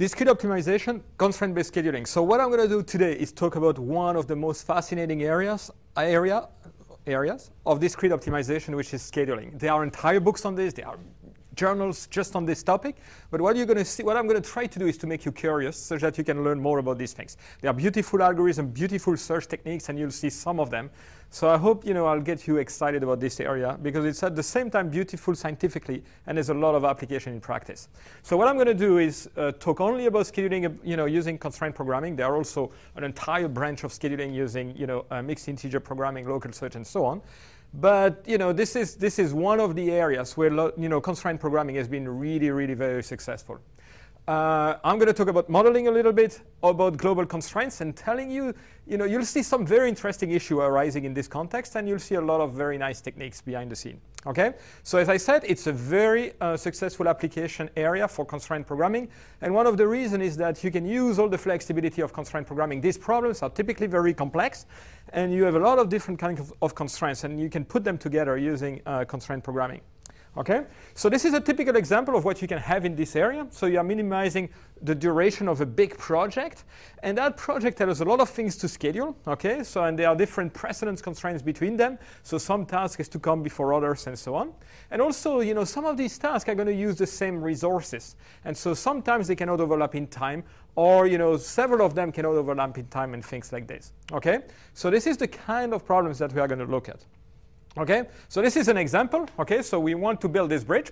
Discrete optimization, constraint-based scheduling. So what I'm going to do today is talk about one of the most fascinating areas, area, areas of discrete optimization, which is scheduling. There are entire books on this. There are journals just on this topic. But what you're going to see, what I'm going to try to do is to make you curious so that you can learn more about these things. There are beautiful algorithms, beautiful search techniques, and you'll see some of them. So I hope you know I'll get you excited about this area because it's at the same time beautiful scientifically and there's a lot of application in practice. So what I'm going to do is uh, talk only about scheduling, you know, using constraint programming. There are also an entire branch of scheduling using you know uh, mixed integer programming, local search, and so on. But you know, this is this is one of the areas where you know constraint programming has been really, really very successful. Uh, I'm going to talk about modeling a little bit, about global constraints, and telling you, you know, you'll see some very interesting issue arising in this context, and you'll see a lot of very nice techniques behind the scene. Okay, so as I said, it's a very uh, successful application area for constraint programming. And one of the reasons is that you can use all the flexibility of constraint programming. These problems are typically very complex, and you have a lot of different kinds of constraints, and you can put them together using uh, constraint programming. Okay? So this is a typical example of what you can have in this area. So you are minimizing the duration of a big project. And that project has a lot of things to schedule. Okay? So, and there are different precedence constraints between them. So some task has to come before others and so on. And also, you know, some of these tasks are going to use the same resources. And so sometimes they cannot overlap in time or you know, several of them cannot overlap in time and things like this. Okay? So this is the kind of problems that we are going to look at. Okay, so this is an example. Okay, so we want to build this bridge.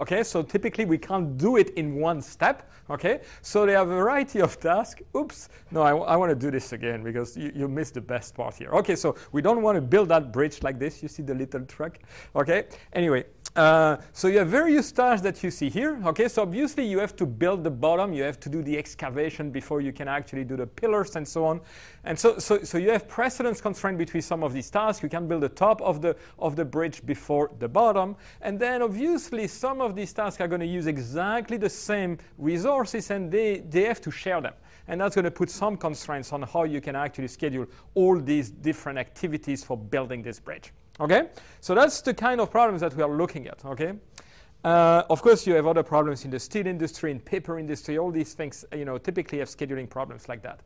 Okay, so typically we can't do it in one step. Okay, so they have a variety of tasks. Oops, no, I, I want to do this again because you, you missed the best part here. Okay, so we don't want to build that bridge like this. You see the little truck. Okay, anyway, uh, so you have various tasks that you see here. Okay, so obviously you have to build the bottom, you have to do the excavation before you can actually do the pillars and so on. And so, so, so you have precedence constraint between some of these tasks. You can build the top of the, of the bridge before the bottom. And then obviously some of these tasks are going to use exactly the same resources and they, they have to share them. And that's going to put some constraints on how you can actually schedule all these different activities for building this bridge. Okay? So that's the kind of problems that we are looking at. Okay? Uh, of course, you have other problems in the steel industry, in paper industry, all these things, you know, typically have scheduling problems like that.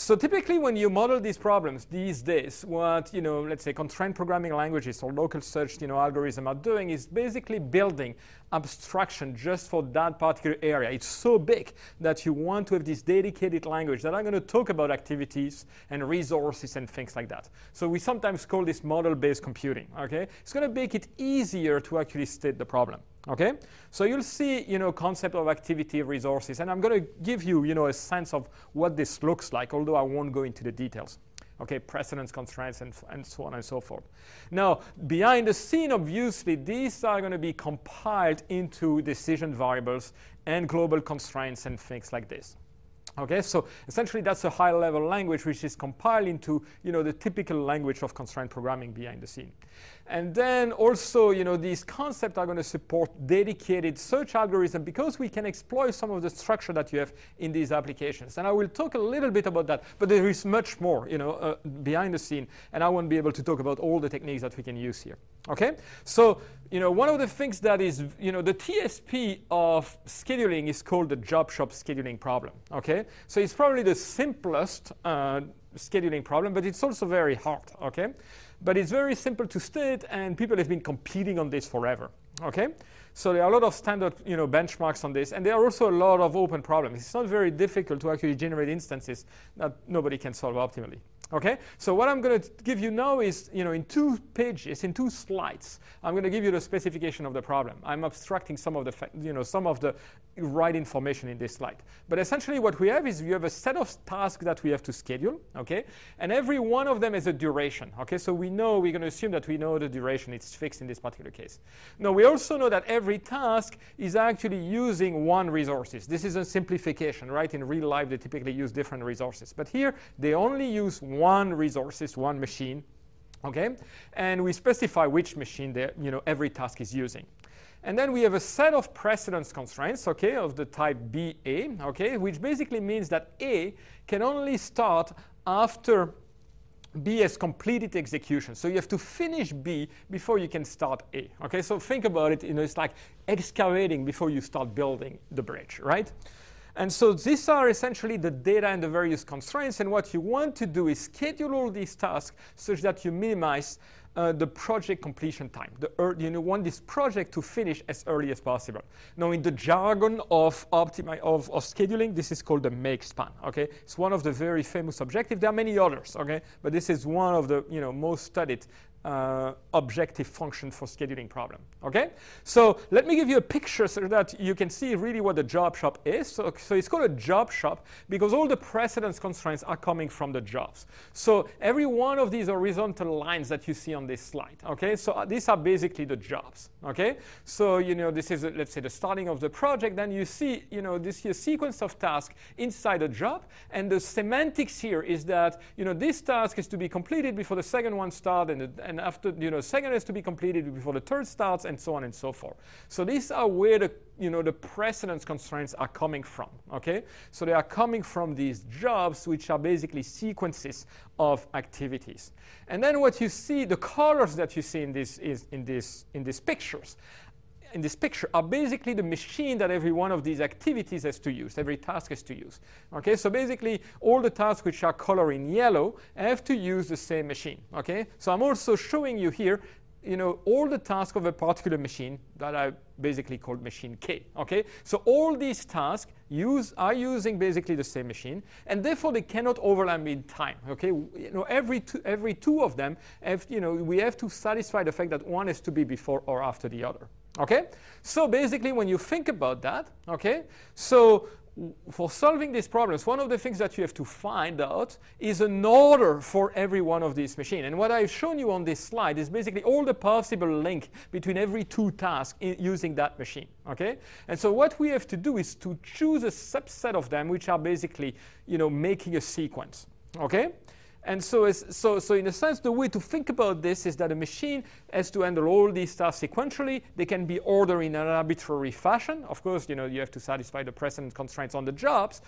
So typically when you model these problems these days, what, you know, let's say constraint programming languages or local search, you know, algorithm are doing is basically building abstraction just for that particular area. It's so big that you want to have this dedicated language that I'm going to talk about activities and resources and things like that. So we sometimes call this model-based computing, okay? It's going to make it easier to actually state the problem. Okay, so you'll see, you know, concept of activity resources, and I'm going to give you, you know, a sense of what this looks like, although I won't go into the details. Okay, precedence constraints and, and so on and so forth. Now, behind the scene, obviously, these are going to be compiled into decision variables and global constraints and things like this. Okay, so essentially that's a high-level language which is compiled into you know, the typical language of constraint programming behind the scene. And then also, you know, these concepts are going to support dedicated search algorithms because we can exploit some of the structure that you have in these applications. And I will talk a little bit about that, but there is much more, you know, uh, behind the scene, and I won't be able to talk about all the techniques that we can use here. Okay? So, you know, one of the things that is, you know, the TSP of scheduling is called the job shop scheduling problem. Okay? So it's probably the simplest uh, scheduling problem, but it's also very hard. Okay? But it's very simple to state, and people have been competing on this forever. Okay? So there are a lot of standard you know, benchmarks on this, and there are also a lot of open problems. It's not very difficult to actually generate instances that nobody can solve optimally. Okay, so what I'm going to give you now is, you know, in two pages, in two slides, I'm going to give you the specification of the problem. I'm abstracting some of the, you know, some of the right information in this slide. But essentially, what we have is you have a set of tasks that we have to schedule. Okay, and every one of them has a duration. Okay, so we know we're going to assume that we know the duration. It's fixed in this particular case. Now we also know that every every task is actually using one resources. This is a simplification, right? In real life, they typically use different resources. But here, they only use one resources, one machine, okay? And we specify which machine they, you know, every task is using. And then we have a set of precedence constraints, okay, of the type BA, okay, which basically means that A can only start after B has completed the execution. So you have to finish B before you can start A. Okay, so think about it, you know, it's like excavating before you start building the bridge, right? And so these are essentially the data and the various constraints. And what you want to do is schedule all these tasks such that you minimize uh, the project completion time. The you know, want this project to finish as early as possible. Now, in the jargon of, optimi of, of scheduling, this is called the make span. Okay, it's one of the very famous objectives. There are many others. Okay, but this is one of the you know most studied uh, objective function for scheduling problem. Okay, so let me give you a picture so that you can see really what the job shop is. So, so it's called a job shop because all the precedence constraints are coming from the jobs. So every one of these horizontal lines that you see on this slide. Okay, so uh, these are basically the jobs. Okay, so you know this is let's say the starting of the project. Then you see you know this is a sequence of tasks inside a job, and the semantics here is that you know this task is to be completed before the second one starts and the and after you know second has to be completed before the third starts, and so on and so forth. So these are where the you know the precedence constraints are coming from. Okay, so they are coming from these jobs, which are basically sequences of activities. And then what you see, the colors that you see in this is in this in these pictures in this picture are basically the machine that every one of these activities has to use, every task has to use. Okay, so basically all the tasks which are colored in yellow have to use the same machine. Okay, so I'm also showing you here you know, all the tasks of a particular machine that I basically called machine K, okay? So all these tasks use, are using basically the same machine, and therefore they cannot overlap in time, okay? You know, every two, every two of them, have, you know, we have to satisfy the fact that one has to be before or after the other, Okay, so basically when you think about that, okay, so for solving these problems, one of the things that you have to find out is an order for every one of these machines. And what I've shown you on this slide is basically all the possible link between every two tasks using that machine. Okay? And so what we have to do is to choose a subset of them which are basically you know, making a sequence. Okay? And so, so, so in a sense, the way to think about this is that a machine has to handle all these tasks sequentially. They can be ordered in an arbitrary fashion. Of course, you know, you have to satisfy the precedence constraints on the jobs.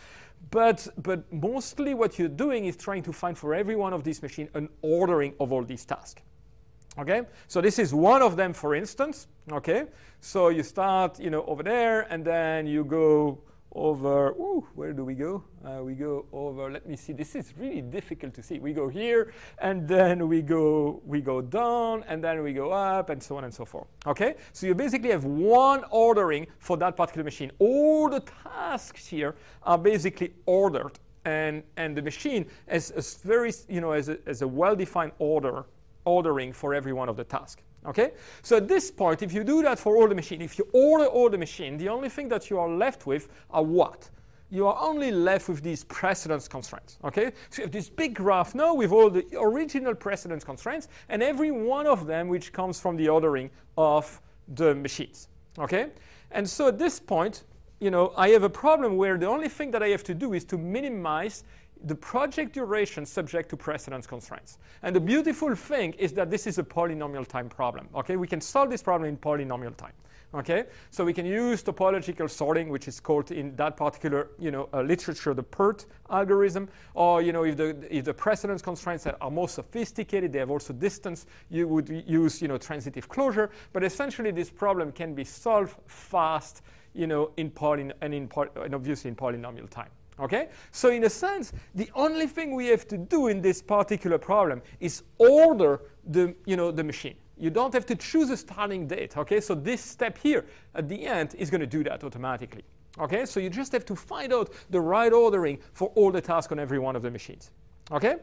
But, but mostly what you're doing is trying to find for every one of these machines an ordering of all these tasks. Okay, so this is one of them, for instance. Okay, so you start, you know, over there, and then you go over, ooh, where do we go? Uh, we go over, let me see, this is really difficult to see. We go here, and then we go, we go down, and then we go up, and so on and so forth, okay? So you basically have one ordering for that particular machine. All the tasks here are basically ordered, and, and the machine has a very, you know, as a, as a well-defined order, ordering for every one of the tasks. Okay? So at this point, if you do that for all the machine, if you order all the machine, the only thing that you are left with are what? You are only left with these precedence constraints. Okay? So you have this big graph now with all the original precedence constraints and every one of them which comes from the ordering of the machines. Okay? And so at this point, you know, I have a problem where the only thing that I have to do is to minimize the project duration subject to precedence constraints. And the beautiful thing is that this is a polynomial time problem. Okay, we can solve this problem in polynomial time. Okay, so we can use topological sorting, which is called in that particular you know uh, literature the PERT algorithm, or you know if the if the precedence constraints are more sophisticated, they have also distance. You would use you know transitive closure, but essentially this problem can be solved fast, you know, in poly and in and obviously in polynomial time. Okay? So in a sense, the only thing we have to do in this particular problem is order the, you know, the machine. You don't have to choose a starting date. Okay? So this step here at the end is going to do that automatically. Okay? So you just have to find out the right ordering for all the tasks on every one of the machines. Okay?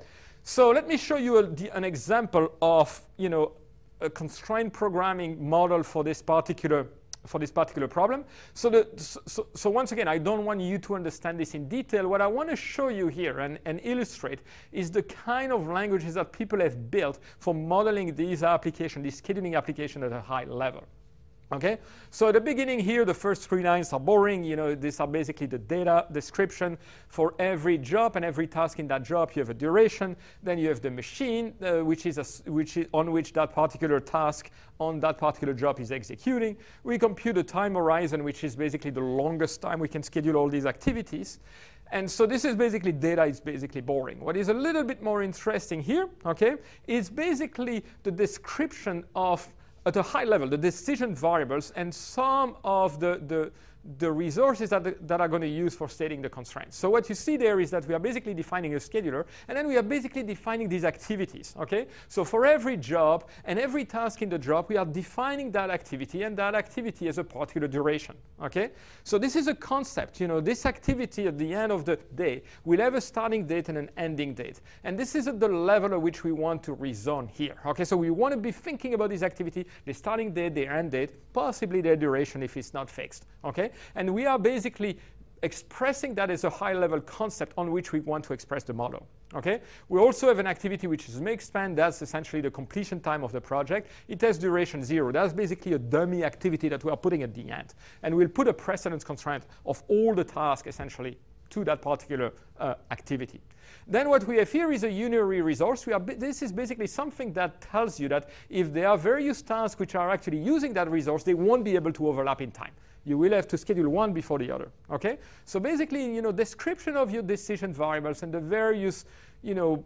So let me show you a, the, an example of you know, a constraint programming model for this particular for this particular problem. So, the, so, so, once again, I don't want you to understand this in detail. What I want to show you here and, and illustrate is the kind of languages that people have built for modeling these application, these scheduling application at a high level. Okay, so at the beginning here, the first three lines are boring. You know, these are basically the data description for every job and every task in that job. You have a duration, then you have the machine, uh, which is a, which is on which that particular task on that particular job is executing. We compute the time horizon, which is basically the longest time we can schedule all these activities. And so this is basically data is basically boring. What is a little bit more interesting here, okay, is basically the description of at a high level, the decision variables and some of the, the the resources that, the, that are going to use for stating the constraints. So what you see there is that we are basically defining a scheduler, and then we are basically defining these activities, okay? So for every job and every task in the job, we are defining that activity, and that activity has a particular duration, okay? So this is a concept, you know, this activity at the end of the day will have a starting date and an ending date. And this is at the level at which we want to reason here, okay? So we want to be thinking about this activity, the starting date, the end date, possibly their duration if it's not fixed, okay? And we are basically expressing that as a high-level concept on which we want to express the model. Okay? We also have an activity which is span. That's essentially the completion time of the project. It has duration zero. That's basically a dummy activity that we are putting at the end. And we'll put a precedence constraint of all the tasks, essentially, to that particular uh, activity. Then what we have here is a unary resource. this is basically something that tells you that if there are various tasks which are actually using that resource, they won't be able to overlap in time you will have to schedule one before the other. Okay? So basically, you know, description of your decision variables and the various, you know,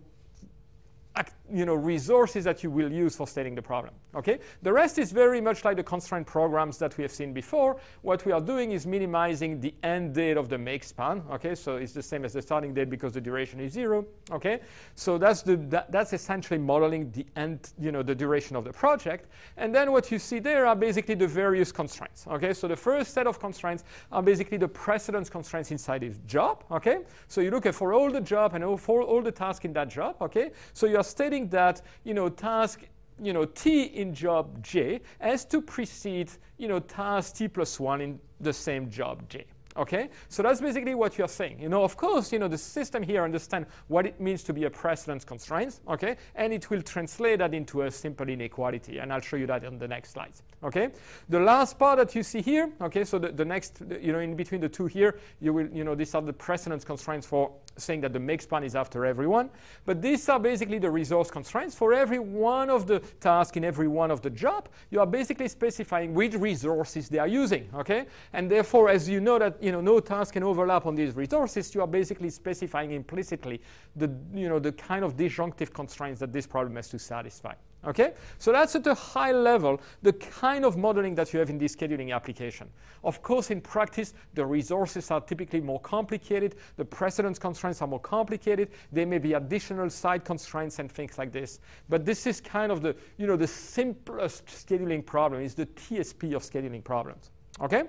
you know, resources that you will use for stating the problem. Okay? The rest is very much like the constraint programs that we have seen before. What we are doing is minimizing the end date of the make span. Okay? So it's the same as the starting date because the duration is zero. Okay? So that's, the, that, that's essentially modeling the end, you know, the duration of the project. And then what you see there are basically the various constraints. Okay? So the first set of constraints are basically the precedence constraints inside this job. Okay? So you look at for all the job and for all the tasks in that job. Okay? So you are stating that, you know, task you know, t in job j has to precede, you know, task t plus 1 in the same job j. Okay? So that's basically what you're saying. You know, of course, you know, the system here understands what it means to be a precedence constraint, okay? And it will translate that into a simple inequality, and I'll show you that on the next slides, okay? The last part that you see here, okay, so the, the next, you know, in between the two here, you will, you know, these are the precedence constraints for saying that the makespan is after everyone. But these are basically the resource constraints. For every one of the tasks in every one of the job, you are basically specifying which resources they are using, okay? And therefore, as you know that, you know, no task can overlap on these resources, you are basically specifying implicitly the, you know, the kind of disjunctive constraints that this problem has to satisfy. Okay? So that's at a high level the kind of modeling that you have in the scheduling application. Of course, in practice, the resources are typically more complicated, the precedence constraints are more complicated, there may be additional side constraints and things like this. But this is kind of the, you know, the simplest scheduling problem, is the TSP of scheduling problems. Okay?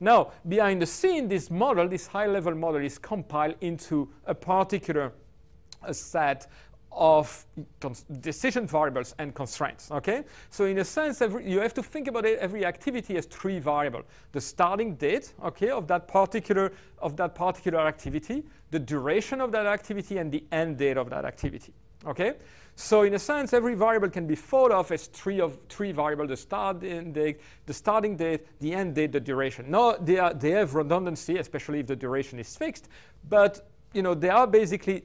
Now, behind the scene, this model, this high-level model is compiled into a particular a set of decision variables and constraints, okay? So in a sense, every, you have to think about it, every activity as three variables. The starting date, okay, of that, particular, of that particular activity, the duration of that activity, and the end date of that activity, okay? So in a sense, every variable can be thought of as three of three variables, the start date, the starting date, the end date, the duration. Now, they, are, they have redundancy, especially if the duration is fixed, but you know, they are basically,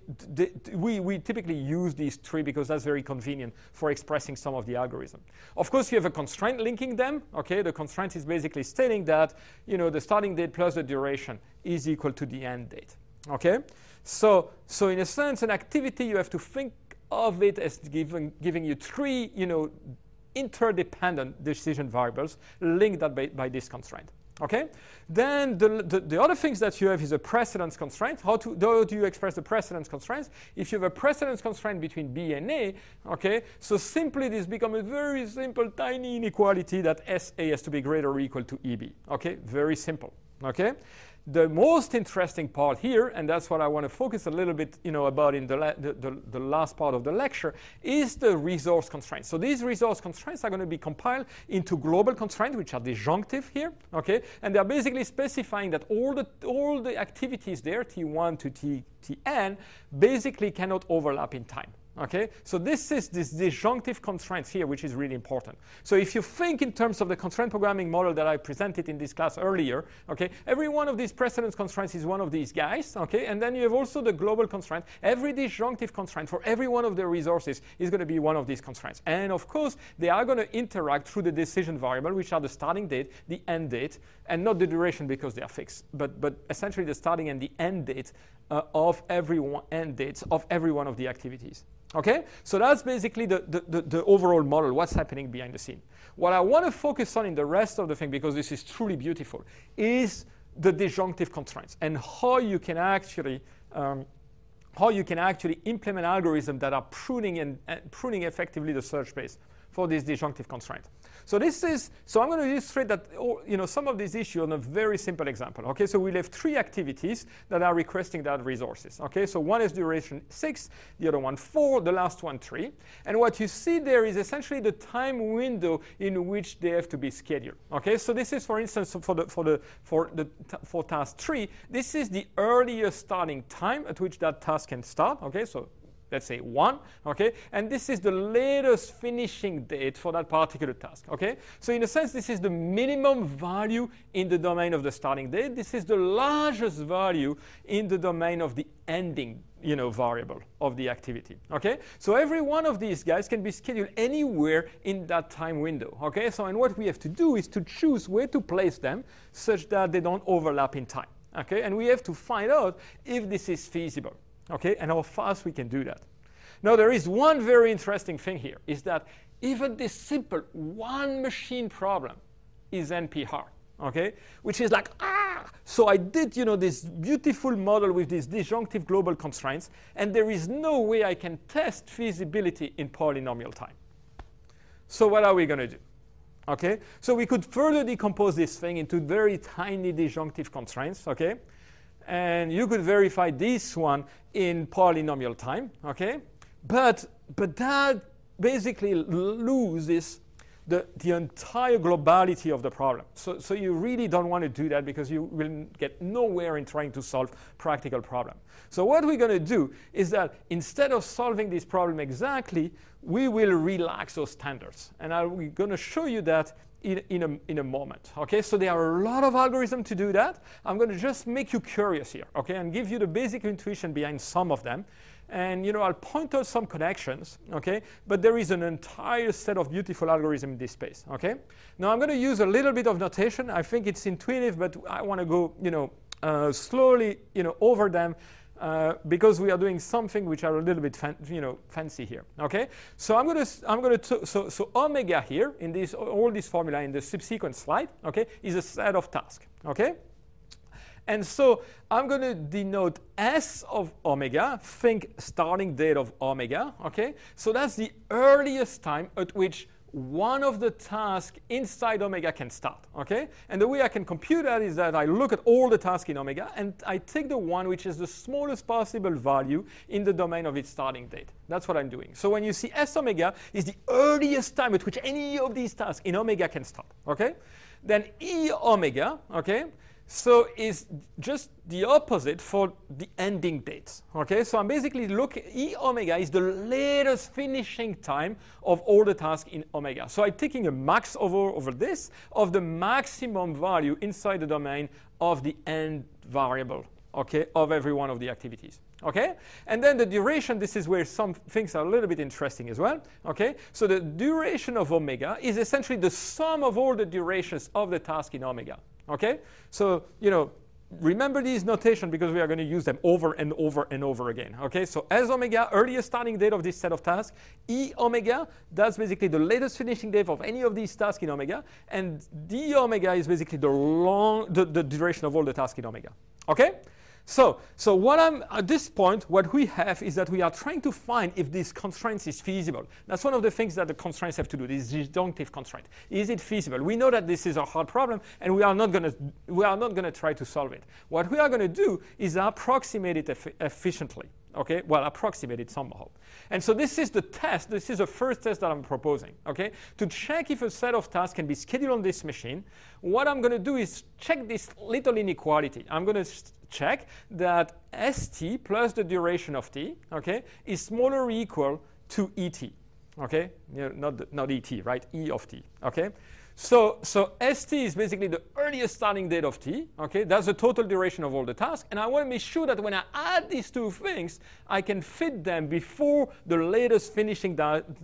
we, we typically use these three because that's very convenient for expressing some of the algorithm. Of course, you have a constraint linking them, okay? The constraint is basically stating that, you know, the starting date plus the duration is equal to the end date, okay? So, so in a sense, an activity, you have to think of it as giving, giving you three, you know, interdependent decision variables linked by, by this constraint. Okay? Then the, the, the, other things that you have is a precedence constraint. How, to, how do you express the precedence constraints? If you have a precedence constraint between B and A, okay, so simply this becomes a very simple tiny inequality that SA has to be greater or equal to EB. Okay? Very simple. Okay? The most interesting part here, and that's what I want to focus a little bit you know, about in the, the, the, the last part of the lecture, is the resource constraints. So these resource constraints are going to be compiled into global constraints, which are disjunctive here, okay? And they're basically specifying that all the, all the activities there, T1 to T, Tn, basically cannot overlap in time. Okay, so this is this disjunctive constraint here, which is really important. So if you think in terms of the constraint programming model that I presented in this class earlier, okay, every one of these precedence constraints is one of these guys, okay, and then you have also the global constraint. Every disjunctive constraint for every one of the resources is going to be one of these constraints. And of course, they are going to interact through the decision variable, which are the starting date, the end date, and not the duration because they are fixed, but, but essentially the starting and the end date uh, of every one, end dates of every one of the activities. Okay, so that's basically the, the, the, the overall model, what's happening behind the scene. What I want to focus on in the rest of the thing, because this is truly beautiful, is the disjunctive constraints and how you can actually um, how you can actually implement algorithms that are pruning and pruning effectively the search space for this disjunctive constraint. So this is so I'm going to illustrate that oh, you know some of these issues on a very simple example. Okay, so we have three activities that are requesting that resources. Okay, so one is duration six, the other one four, the last one three, and what you see there is essentially the time window in which they have to be scheduled. Okay, so this is for instance for the for the for the for task three, this is the earliest starting time at which that task can start. Okay, so let's say one, okay? And this is the latest finishing date for that particular task, okay? So in a sense, this is the minimum value in the domain of the starting date. This is the largest value in the domain of the ending you know, variable of the activity, okay? So every one of these guys can be scheduled anywhere in that time window, okay? So and what we have to do is to choose where to place them such that they don't overlap in time, okay? And we have to find out if this is feasible, Okay, and how fast we can do that. Now, there is one very interesting thing here, is that even this simple one machine problem is NP-hard, okay? Which is like, ah! So I did, you know, this beautiful model with these disjunctive global constraints, and there is no way I can test feasibility in polynomial time. So what are we going to do? Okay, so we could further decompose this thing into very tiny disjunctive constraints, okay? and you could verify this one in polynomial time, okay? But, but that basically loses the, the entire globality of the problem. So, so you really don't want to do that because you will get nowhere in trying to solve practical problem. So what we're going to do is that instead of solving this problem exactly, we will relax those standards. And I'm going to show you that in, in, a, in a moment. Okay, so there are a lot of algorithms to do that. I'm going to just make you curious here, okay, and give you the basic intuition behind some of them. And you know, I'll point out some connections, okay? But there is an entire set of beautiful algorithms in this space, okay? Now I'm going to use a little bit of notation. I think it's intuitive, but I want to go, you know, uh, slowly, you know, over them uh, because we are doing something which are a little bit you know, fancy here. Okay, so I'm gonna I'm gonna so so omega here in this all this formula in the subsequent slide. Okay, is a set of tasks. Okay, and so I'm gonna denote s of omega. Think starting date of omega. Okay, so that's the earliest time at which one of the tasks inside omega can start, okay? And the way I can compute that is that I look at all the tasks in omega and I take the one which is the smallest possible value in the domain of its starting date. That's what I'm doing. So when you see S omega is the earliest time at which any of these tasks in omega can start, okay? Then E omega, okay? So is just the opposite for the ending dates. Okay, so I'm basically looking, E omega is the latest finishing time of all the tasks in omega. So I'm taking a max over, over this of the maximum value inside the domain of the end variable, okay, of every one of the activities. Okay, and then the duration, this is where some things are a little bit interesting as well. Okay, so the duration of omega is essentially the sum of all the durations of the task in omega. Okay? So, you know, remember these notation because we are going to use them over and over and over again. Okay? So S omega, earliest starting date of this set of tasks. E omega, that's basically the latest finishing date of any of these tasks in omega. And D omega is basically the long, the, the duration of all the tasks in omega. Okay? So, so what I'm, at this point, what we have is that we are trying to find if this constraint is feasible. That's one of the things that the constraints have to do, this disjunctive constraint. Is it feasible? We know that this is a hard problem, and we are not going to try to solve it. What we are going to do is approximate it eff efficiently okay? Well, approximate it somehow. And so this is the test, this is the first test that I'm proposing, okay? To check if a set of tasks can be scheduled on this machine, what I'm gonna do is check this little inequality. I'm gonna check that st plus the duration of t, okay, is smaller or equal to et, okay? You know, not, the, not et, right, e of t, okay? So, so ST is basically the earliest starting date of T, okay? That's the total duration of all the tasks. And I want to make sure that when I add these two things, I can fit them before the latest finishing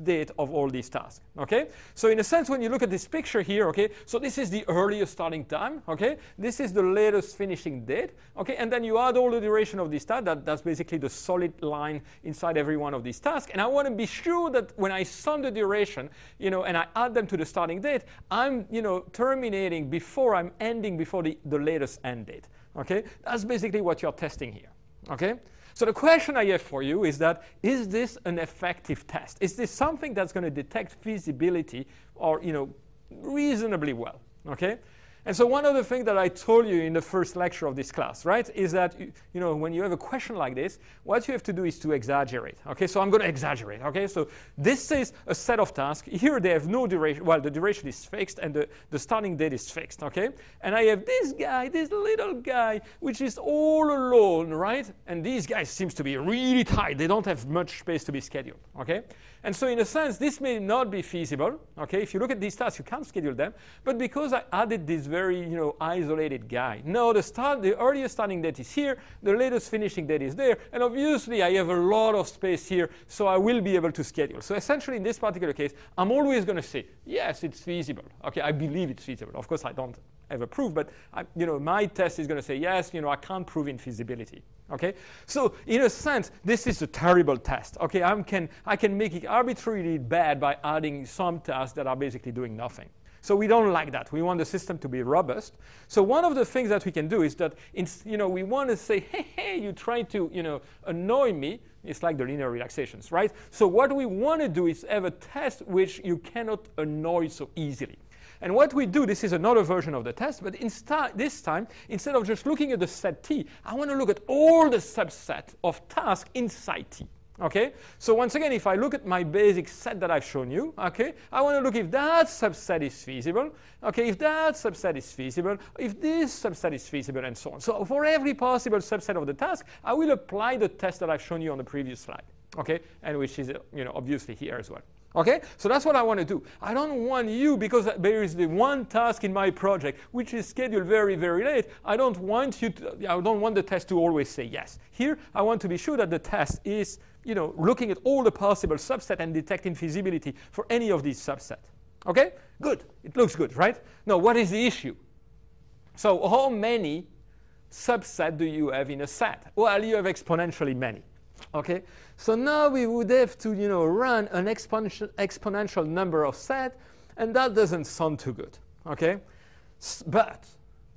date of all these tasks, okay? So in a sense, when you look at this picture here, okay, so this is the earliest starting time, okay? This is the latest finishing date, okay? And then you add all the duration of this task. That, that's basically the solid line inside every one of these tasks. And I want to be sure that when I sum the duration, you know, and I add them to the starting date, I I'm you know, terminating before, I'm ending before the, the latest end date. Okay? That's basically what you're testing here. Okay? So the question I have for you is that, is this an effective test? Is this something that's going to detect feasibility or you know, reasonably well? Okay? And so one other thing that I told you in the first lecture of this class, right, is that you, you know when you have a question like this, what you have to do is to exaggerate. Okay, so I'm going to exaggerate. Okay, so this is a set of tasks. Here they have no duration. Well, the duration is fixed and the, the starting date is fixed. Okay, and I have this guy, this little guy, which is all alone, right? And these guys seems to be really tight. They don't have much space to be scheduled. Okay, and so in a sense, this may not be feasible. Okay, If you look at these tasks, you can't schedule them. But because I added this very you know, isolated guy, no, the, start, the earliest starting date is here, the latest finishing date is there, and obviously I have a lot of space here, so I will be able to schedule. So essentially in this particular case, I'm always going to say, yes, it's feasible. Okay, I believe it's feasible. Of course, I don't ever prove, but I, you know, my test is going to say, yes, you know, I can't prove infeasibility. Okay, so in a sense, this is a terrible test. Okay, I can, I can make it arbitrarily bad by adding some tasks that are basically doing nothing. So we don't like that. We want the system to be robust. So one of the things that we can do is that you know, we want to say, hey, hey, you try to you know, annoy me. It's like the linear relaxations, right? So what we want to do is have a test which you cannot annoy so easily. And what we do, this is another version of the test, but this time, instead of just looking at the set T, I want to look at all the subset of tasks inside T. Okay, so once again, if I look at my basic set that I've shown you, okay, I want to look if that subset is feasible, okay, if that subset is feasible, if this subset is feasible, and so on. So for every possible subset of the task, I will apply the test that I've shown you on the previous slide, okay, and which is, you know, obviously here as well. Okay? So that's what I want to do. I don't want you, because there is the one task in my project, which is scheduled very, very late. I don't want you to, I don't want the test to always say yes. Here, I want to be sure that the test is, you know, looking at all the possible subset and detecting feasibility for any of these subset. Okay? Good. It looks good, right? Now, what is the issue? So how many subset do you have in a set? Well, you have exponentially many. Okay, so now we would have to you know run an exponential exponential number of set, and that doesn't sound too good. Okay, S but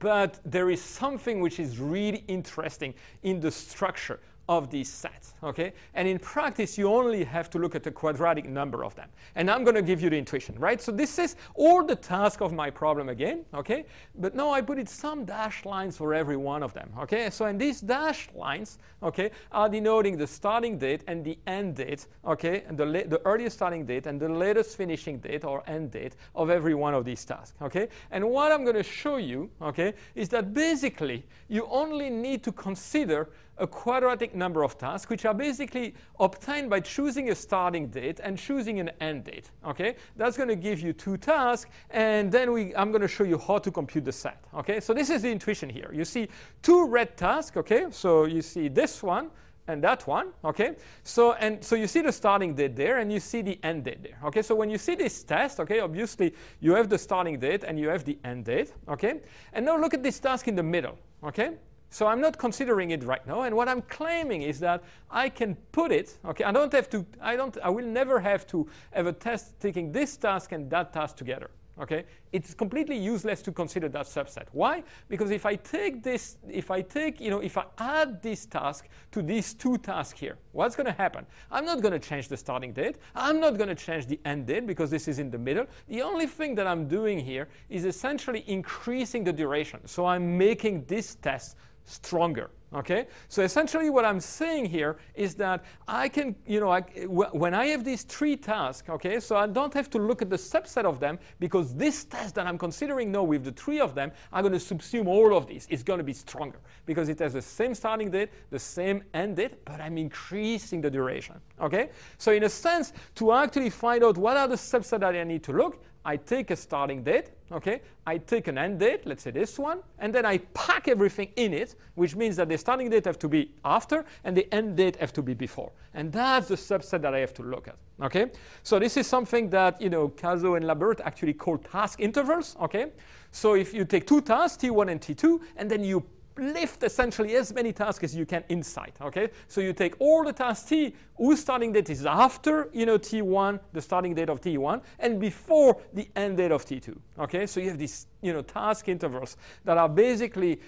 but there is something which is really interesting in the structure of these sets, okay? And in practice, you only have to look at a quadratic number of them. And I'm going to give you the intuition, right? So this is all the task of my problem again, okay? But now I put in some dashed lines for every one of them, okay? So and these dashed lines, okay, are denoting the starting date and the end date, okay? And the, the earliest starting date and the latest finishing date or end date of every one of these tasks, okay? And what I'm going to show you, okay, is that basically you only need to consider a quadratic number of tasks, which are basically obtained by choosing a starting date and choosing an end date. Okay, that's going to give you two tasks, and then we, I'm going to show you how to compute the set. Okay, so this is the intuition here. You see two red tasks. Okay, so you see this one and that one, okay? So and so you see the starting date there and you see the end date there. Okay? So when you see this test, okay, obviously you have the starting date and you have the end date, okay? And now look at this task in the middle, okay? So I'm not considering it right now. And what I'm claiming is that I can put it, okay, I don't have to, I don't, I will never have to have a test taking this task and that task together. Okay, it's completely useless to consider that subset. Why? Because if I take this, if I take, you know, if I add this task to these two tasks here, what's going to happen? I'm not going to change the starting date. I'm not going to change the end date because this is in the middle. The only thing that I'm doing here is essentially increasing the duration. So I'm making this test stronger. Okay? So essentially what I'm saying here is that I can, you know, I, when I have these three tasks, okay, so I don't have to look at the subset of them because this test that I'm considering now with the three of them, I'm going to subsume all of these. It's going to be stronger because it has the same starting date, the same end date, but I'm increasing the duration. Okay? So in a sense, to actually find out what are the subsets that I need to look, I take a starting date, okay? I take an end date, let's say this one, and then I pack everything in it, which means that the starting date have to be after and the end date have to be before. And that's the subset that I have to look at, okay? So this is something that, you know, Caso and Labert actually call task intervals, okay? So if you take two tasks, T1 and T2, and then you lift essentially as many tasks as you can inside, okay? So you take all the tasks T, whose starting date is after, you know, T1, the starting date of T1, and before the end date of T2, okay? So you have these, you know, task intervals that are basically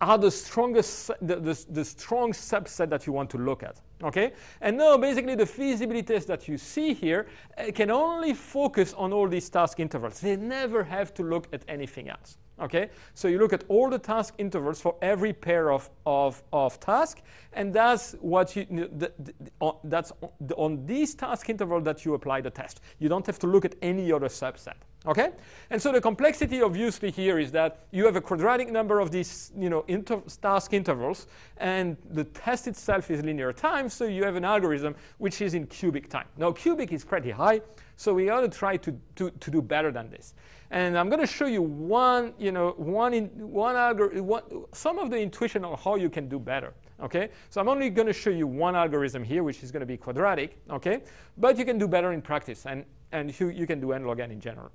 are the strongest, the, the, the, strong subset that you want to look at. Okay? And now basically the feasibility test that you see here eh, can only focus on all these task intervals. They never have to look at anything else. Okay, so you look at all the task intervals for every pair of, of, of tasks, and that's what you the, the, on, that's on, the, on this task interval that you apply the test. You don't have to look at any other subset. Okay? And so the complexity obviously here is that you have a quadratic number of these you know, inter task intervals, and the test itself is linear time, so you have an algorithm which is in cubic time. Now, cubic is pretty high, so we ought to try to, to, to do better than this. And I'm going to show you one, you know, one, in, one algorithm, some of the intuition on how you can do better. Okay, so I'm only going to show you one algorithm here, which is going to be quadratic. Okay, but you can do better in practice, and and you, you can do n log n in general.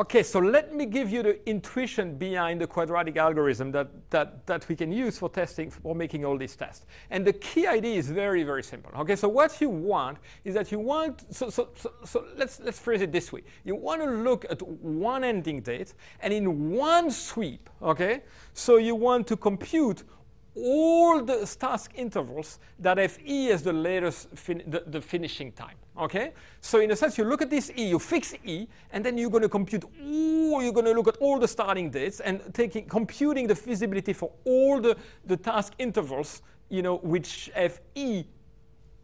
Okay, so let me give you the intuition behind the quadratic algorithm that, that, that we can use for testing, for making all these tests. And the key idea is very, very simple. Okay, so what you want is that you want, so, so, so, so let's, let's phrase it this way. You want to look at one ending date, and in one sweep, okay, so you want to compute all the task intervals that have E as the latest, fin the, the finishing time. Okay? So in a sense, you look at this E, you fix E, and then you're going to compute, Oh, you're going to look at all the starting dates and taking, computing the feasibility for all the, the task intervals, you know, which have E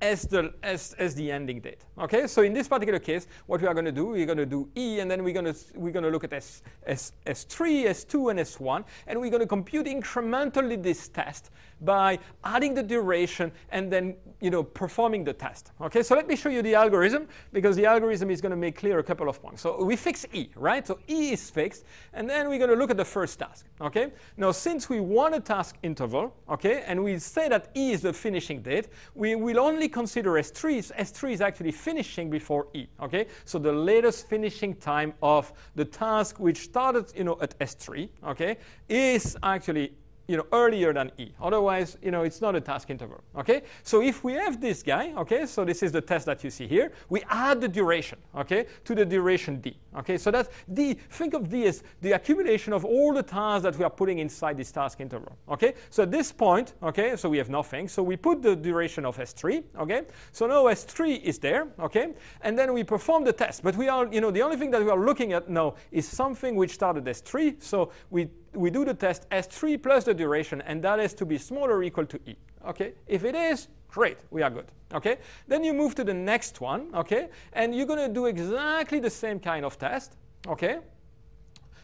as the, as, as the ending date. Okay, so in this particular case, what we are going to do, we're going to do E, and then we're going to we're going to look at S, S, S3, S2, and S1, and we're going to compute incrementally this test by adding the duration and then you know performing the test. Okay, so let me show you the algorithm because the algorithm is going to make clear a couple of points. So we fix E, right? So E is fixed, and then we're going to look at the first task. Okay, now since we want a task interval, okay, and we say that E is the finishing date, we will only consider S3 is S3 is actually finishing before E, okay? So the latest finishing time of the task which started, you know, at S3, okay, is actually you know, earlier than E. Otherwise, you know, it's not a task interval, okay? So if we have this guy, okay, so this is the test that you see here, we add the duration, okay, to the duration D, okay? So that's D, think of D as the accumulation of all the tasks that we are putting inside this task interval, okay? So at this point, okay, so we have nothing, so we put the duration of S3, okay? So now S3 is there, okay? And then we perform the test, but we are, you know, the only thing that we are looking at now is something which started S3, so we we do the test S3 plus the duration, and that is to be smaller or equal to E. Okay, if it is, great, we are good. Okay, then you move to the next one. Okay, and you're going to do exactly the same kind of test. Okay.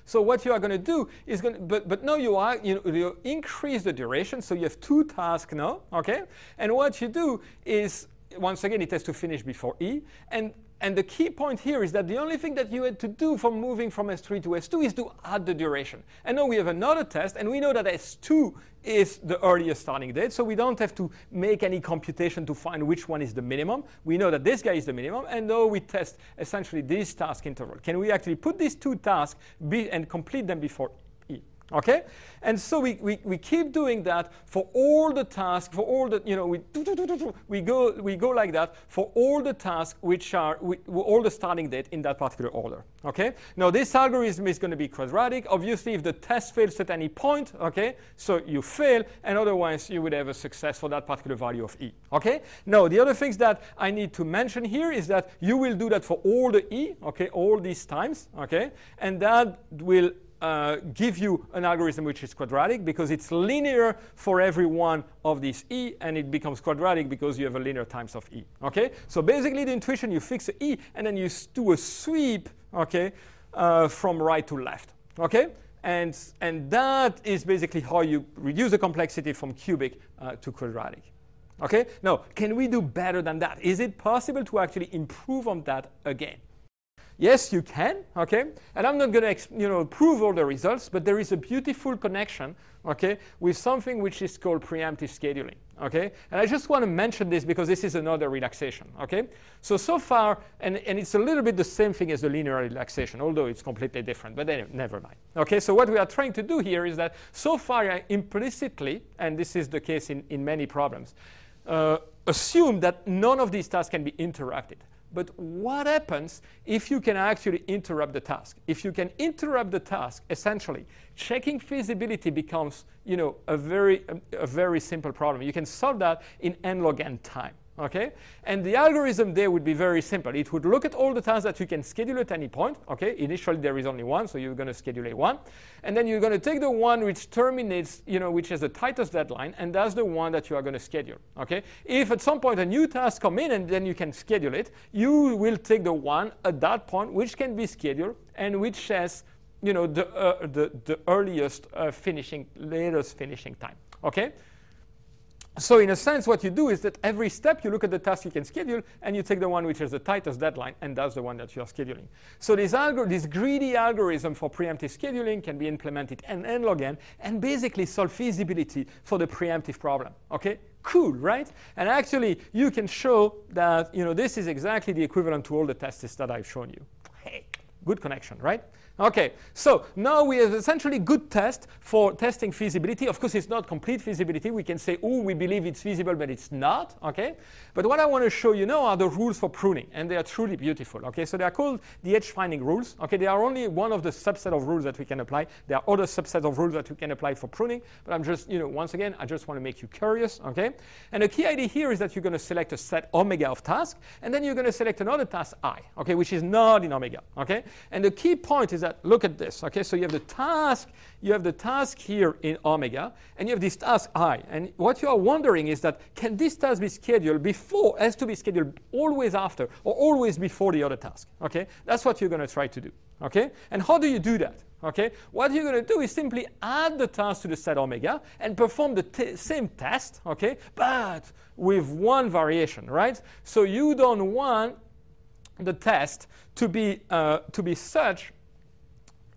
So what you are going to do is going to, but, but now you are, you, know, you increase the duration, so you have two tasks now, okay? And what you do is, once again, it has to finish before E, and and the key point here is that the only thing that you had to do from moving from S3 to S2 is to add the duration. And now we have another test, and we know that S2 is the earliest starting date, so we don't have to make any computation to find which one is the minimum. We know that this guy is the minimum, and now we test essentially this task interval. Can we actually put these two tasks and complete them before Okay? And so we, we, we keep doing that for all the tasks, for all the, you know, we, do, do, do, we, go, we go like that for all the tasks which are we, all the starting date in that particular order. Okay? Now this algorithm is going to be quadratic. Obviously, if the test fails at any point, okay, so you fail, and otherwise you would have a success for that particular value of e. Okay? Now the other things that I need to mention here is that you will do that for all the e, okay, all these times, okay, and that will uh, give you an algorithm which is quadratic because it's linear for every one of these e, and it becomes quadratic because you have a linear times of e. Okay, so basically the intuition you fix the e, and then you do a sweep, okay, uh, from right to left. Okay, and and that is basically how you reduce the complexity from cubic uh, to quadratic. Okay, now can we do better than that? Is it possible to actually improve on that again? Yes, you can, okay? And I'm not going to you know, prove all the results, but there is a beautiful connection, okay, with something which is called preemptive scheduling, okay? And I just want to mention this because this is another relaxation, okay? So, so far, and, and it's a little bit the same thing as the linear relaxation, although it's completely different, but anyway, never mind, okay? So what we are trying to do here is that so far I implicitly, and this is the case in, in many problems, uh, assume that none of these tasks can be interrupted. But what happens if you can actually interrupt the task? If you can interrupt the task, essentially, checking feasibility becomes you know, a, very, a, a very simple problem. You can solve that in n log n time okay? And the algorithm there would be very simple. It would look at all the tasks that you can schedule at any point, okay? Initially there is only one, so you're going to schedule a one. And then you're going to take the one which terminates, you know, which has the tightest deadline, and that's the one that you are going to schedule, okay? If at some point a new task come in and then you can schedule it, you will take the one at that point which can be scheduled and which has, you know, the, uh, the, the earliest uh, finishing, latest finishing time, okay? so in a sense, what you do is that every step you look at the task you can schedule, and you take the one which has the tightest deadline, and that's the one that you're scheduling. So this, this greedy algorithm for preemptive scheduling can be implemented n n log n, and basically solve feasibility for the preemptive problem. Okay, cool, right? And actually, you can show that you know this is exactly the equivalent to all the tests that I've shown you. Hey, good connection, right? Okay, so now we have essentially good test for testing feasibility. Of course, it's not complete feasibility. We can say, oh, we believe it's feasible, but it's not, okay? But what I want to show you now are the rules for pruning, and they are truly beautiful, okay? So they are called the edge-finding rules, okay? They are only one of the subset of rules that we can apply. There are other subsets of rules that we can apply for pruning, but I'm just, you know, once again, I just want to make you curious, okay? And the key idea here is that you're going to select a set omega of tasks, and then you're going to select another task i, okay, which is not in omega, okay? And the key point is that that look at this. Okay, so you have the task, you have the task here in omega, and you have this task i. And what you are wondering is that can this task be scheduled before, has to be scheduled always after, or always before the other task. Okay, that's what you're going to try to do. Okay, and how do you do that? Okay, what you're going to do is simply add the task to the set omega and perform the same test. Okay, but with one variation, right? So you don't want the test to be, uh, to be such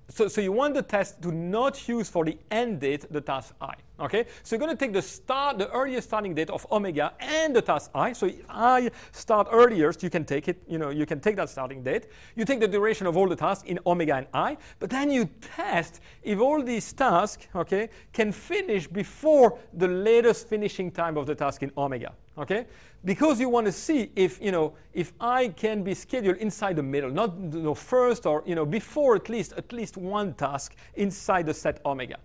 so, so you want the test to not use for the end date the task i. Okay, so you're going to take the start, the earliest starting date of omega and the task i. So if i start earliest, you can take it. You know, you can take that starting date. You take the duration of all the tasks in omega and i, but then you test if all these tasks, okay, can finish before the latest finishing time of the task in omega. Okay, because you want to see if you know if i can be scheduled inside the middle, not you know, first or you know before at least at least one task inside the set omega.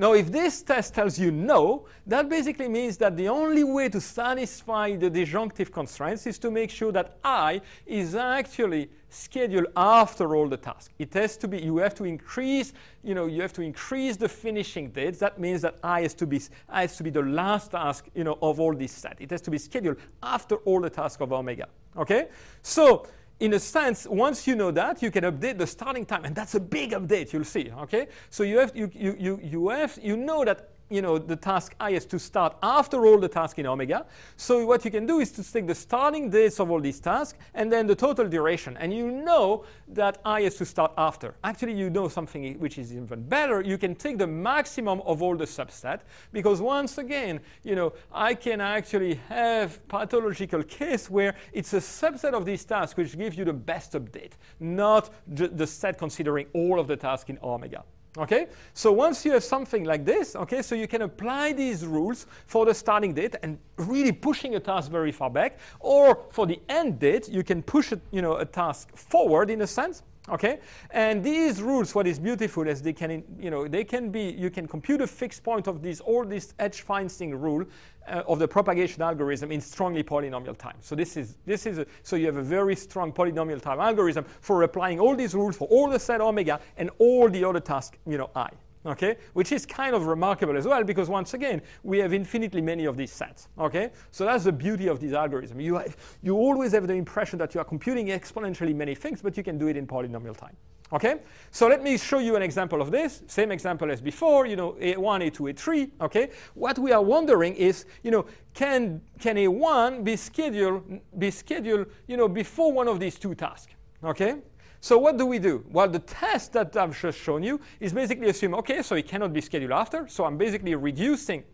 Now, if this test tells you no, that basically means that the only way to satisfy the disjunctive constraints is to make sure that I is actually scheduled after all the tasks. It has to be, you have to increase, you know, you have to increase the finishing dates. That means that I has to be, I has to be the last task, you know, of all this set. It has to be scheduled after all the tasks of omega, okay? So in a sense, once you know that, you can update the starting time, and that's a big update, you'll see, okay? So you have, you, you, you, you have, you know that you know, the task i is to start after all the task in omega. So what you can do is to take the starting dates of all these tasks and then the total duration. And you know that i is to start after. Actually, you know something which is even better. You can take the maximum of all the subset because once again, you know, I can actually have pathological case where it's a subset of these tasks which gives you the best update, not the set considering all of the tasks in omega. Okay, so once you have something like this, okay, so you can apply these rules for the starting date and really pushing a task very far back, or for the end date, you can push you know, a task forward in a sense, Okay, and these rules, what is beautiful is they can, you know, they can be, you can compute a fixed point of this, all this Edge-Feinstein rule uh, of the propagation algorithm in strongly polynomial time. So this is, this is, a, so you have a very strong polynomial time algorithm for applying all these rules for all the set omega and all the other tasks, you know, i okay? Which is kind of remarkable as well because once again, we have infinitely many of these sets, okay? So that's the beauty of this algorithm. You, have, you always have the impression that you are computing exponentially many things, but you can do it in polynomial time. Okay, so let me show you an example of this. Same example as before, you know, A1, A2, A3. Okay, what we are wondering is, you know, can can A1 be scheduled be scheduled, you know, before one of these two tasks? Okay, so what do we do? Well, the test that I've just shown you is basically assume, OK, so it cannot be scheduled after. So I'm basically reducing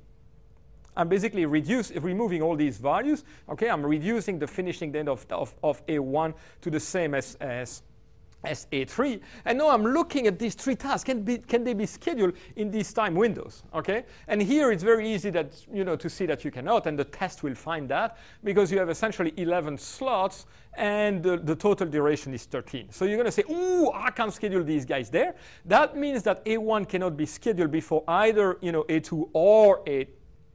I'm basically reduce, removing all these values. Okay, I'm reducing the finishing date of, of, of A1 to the same as, as SA3. And now I'm looking at these three tasks. Can, be, can they be scheduled in these time windows? Okay? And here it's very easy that, you know, to see that you cannot, and the test will find that because you have essentially 11 slots and the, the total duration is 13. So you're going to say, ooh, I can't schedule these guys there. That means that A1 cannot be scheduled before either, you know, A2 or A3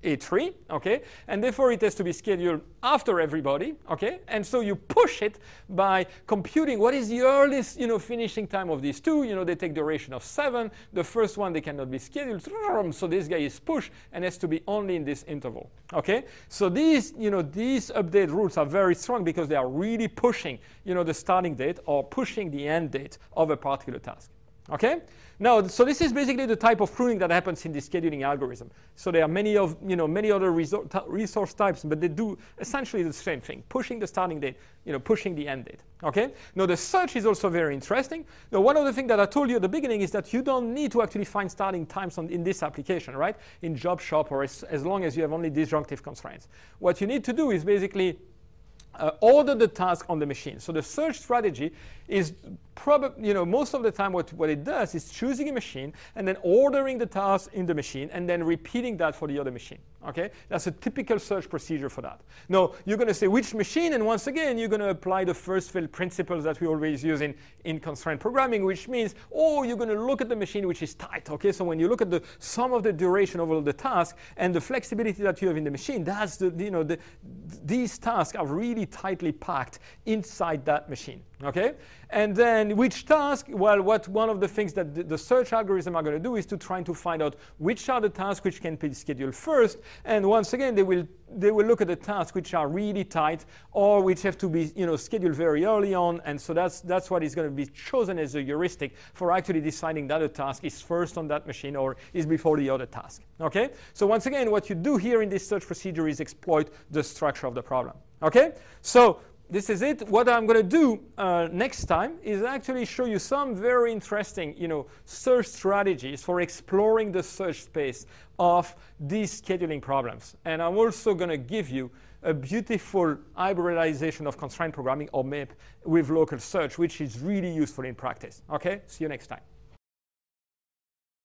a3, okay? And therefore it has to be scheduled after everybody, okay? And so you push it by computing what is the earliest, you know, finishing time of these two. You know, they take duration of seven. The first one, they cannot be scheduled. So this guy is pushed and has to be only in this interval, okay? So these, you know, these update rules are very strong because they are really pushing, you know, the starting date or pushing the end date of a particular task, okay? No, so this is basically the type of pruning that happens in the scheduling algorithm. So there are many of you know many other resource types, but they do essentially the same thing: pushing the starting date, you know, pushing the end date. Okay. Now the search is also very interesting. Now one of the things that I told you at the beginning is that you don't need to actually find starting times on, in this application, right? In job shop or as, as long as you have only disjunctive constraints. What you need to do is basically uh, order the task on the machine. So the search strategy is probably, you know, most of the time what, what it does is choosing a machine and then ordering the task in the machine and then repeating that for the other machine. Okay? That's a typical search procedure for that. Now, you're going to say which machine, and once again, you're going to apply the first field principles that we always use in, in constraint programming, which means, oh, you're going to look at the machine which is tight. Okay? So when you look at the sum of the duration of all the tasks and the flexibility that you have in the machine, that's the, you know, the, these tasks are really tightly packed inside that machine. Okay? And then which task? Well, what one of the things that the, the search algorithm are going to do is to try to find out which are the tasks which can be scheduled first and once again, they will, they will look at the tasks which are really tight or which have to be you know, scheduled very early on. And so that's, that's what is going to be chosen as a heuristic for actually deciding that a task is first on that machine or is before the other task. Okay? So once again, what you do here in this search procedure is exploit the structure of the problem. Okay? So this is it. What I'm going to do uh, next time is actually show you some very interesting, you know, search strategies for exploring the search space of these scheduling problems. And I'm also going to give you a beautiful hybridization of constraint programming or MIP with local search, which is really useful in practice. Okay, see you next time.